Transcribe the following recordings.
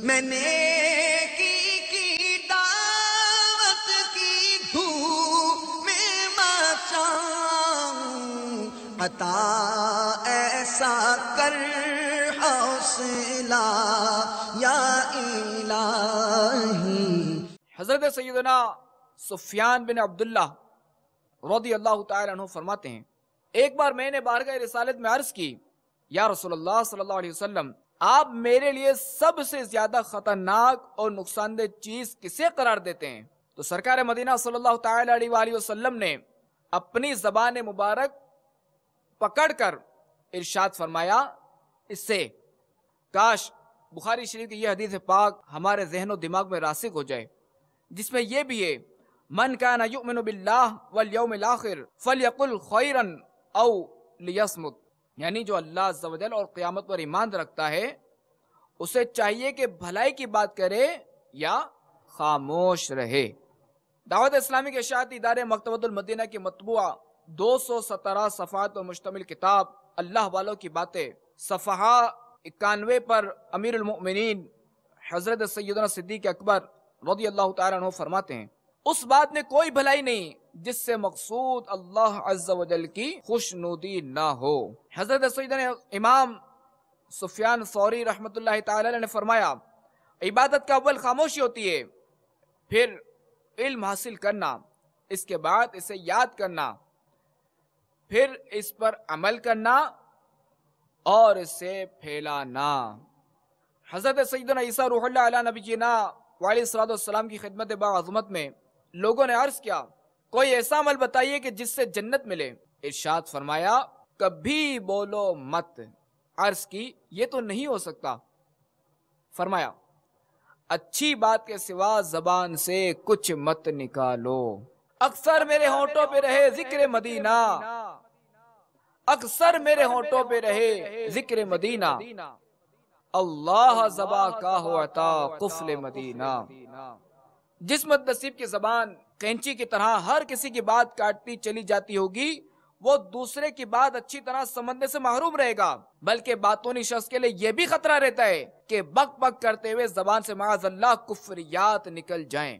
मैंने की की दावत की धूप में मचाऊं ऐसा कर हौसला या इलाही हजरत सैदना सुफियान बिन अब्दुल्ला रौदी अल्लाह तु फरमाते हैं एक बार मैंने बारगह रिसालत में अर्ज की या रसोल्ला सल्ला आप मेरे लिए सबसे ज्यादा खतरनाक और नुकसानदेह चीज किसे करार देते हैं तो सरकार मदीना सल्लल्लाहु अलैहि वसल्लम ने अपनी जबान मुबारक पकड़कर इरशाद फरमाया इससे काश बुखारी शरीफ की यह हदीस पाक हमारे जहन दिमाग में रासिक हो जाए जिसमें यह भी है मन का नयुमिन बिल्ला वल यौम आखिर फल यकुल खैरन औ लियसमुत यानी जो अल्लाह जवजल और क़्यामत पर ईमान रखता है उसे चाहिए कि भलाई की बात करे या खामोश रहे दावत इस्लामी के शात इदारे मकतबतुलमदीना की मतबूा दो सौ सत्रह सफ़ात और मुश्तमिल किताब अल्लाह वालों की बातें सफ़हा इक्यानवे पर अमीरमिन हज़रत सैदना सिद्दीक अकबर रौदी अल्लाह तु फरमाते हैं उस बात में कोई भलाई नहीं जिससे मकसूद अल्लाह अज्जल की खुशनुदी ना हो हजरत ने इमाम सुफियान सौरी रहमत ने फरमाया इबादत का अव्वल खामोशी होती है फिर इल्म हासिल करना इसके बाद इसे याद करना फिर इस पर अमल करना और इसे फैलाना हजरत सईदना ईसा नबी जीना वाली सलाम की खिदमत बाज़मत में लोगों ने अर्ज किया कोई ऐसा अमल बताइए कि जिससे जन्नत मिले इर्शाद फरमाया कभी बोलो मत अर्ज की ये तो नहीं हो सकता फरमाया अच्छी बात के सिवा जबान से कुछ मत निकालो अक्सर मेरे होठों पे रहे जिक्र मदीना अक्सर मेरे होठों पे रहे जिक्र मदीना अल्लाह जबा का होता कुफले मदीना जिसमत नसीब की जबान कैंची की तरह हर किसी की बात काटती चली जाती होगी वो दूसरे की बात अच्छी तरह समझने से महरूम रहेगा बल्कि बातों शख्स के लिए यह भी खतरा रहता है कि बक बक करते हुए जबान से माजल्ला कुफरियात निकल जाए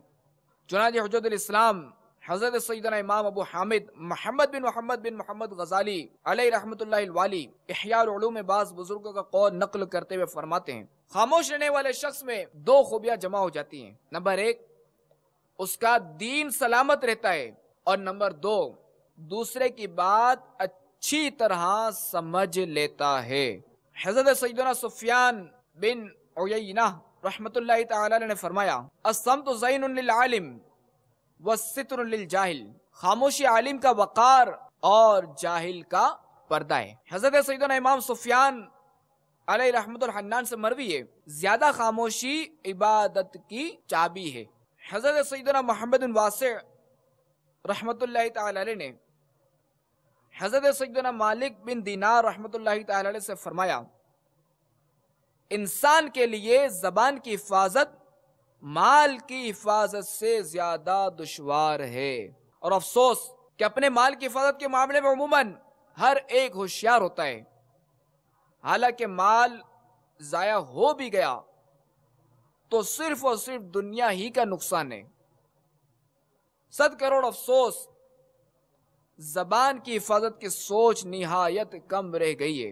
चुनाज हजरतम हजरत सैदना इमाम अबू हामिद मोहम्मद बिन मोहम्मद बिन मोहम्मद गजाली अली रहमतुल्लाहिवाली इहयारूम बाज बुजुर्गो का कौर नकल करते हुए फरमाते हैं खामोश रहने वाले शख्स में दो खूबियाँ जमा हो जाती हैं नंबर एक उसका दीन सलामत रहता है और नंबर दो दूसरे की बात अच्छी तरह समझ लेता है हजरत सैदना सुफियान बिन उयना रहमत ने फरमाया असमत आलिम व जाहिल खामोशी आलिम का वक़ार और जाहिल का पर्दा है हजरत सैदना इमाम सुफियान अल रहमत से मरवी है ज्यादा खामोशी इबादत की चाबी है हज़रत सैदना मोहम्मद रहमत ने हज़रत सैदना मालिक बिन दीनार रहमत से फरमाया इंसान के लिए ज़बान की हिफाजत माल की हिफाजत से ज़्यादा दुशवार है और अफसोस कि अपने माल की हिफाजत के मामले में अमूमन हर एक होशियार होता है हालांकि माल ज़ाया हो भी गया तो सिर्फ और सिर्फ दुनिया ही का नुकसान है सद करोड़ अफसोस जबान की हिफाजत की सोच निहायत कम रह गई है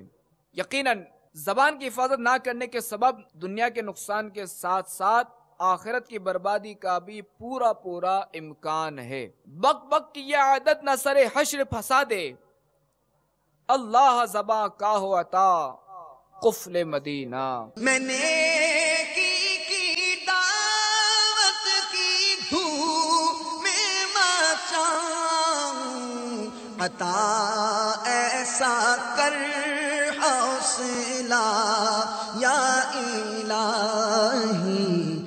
यकीनन जबान की हिफाजत ना करने के सबब दुनिया के नुकसान के साथ साथ आखिरत की बर्बादी का भी पूरा पूरा इम्कान है बक बक की यह आदत न सरे हशर फसा दे अल्लाह जबा का हो अता कुफले मदीना मैंने अता ऐसा कर हौसला या इलाही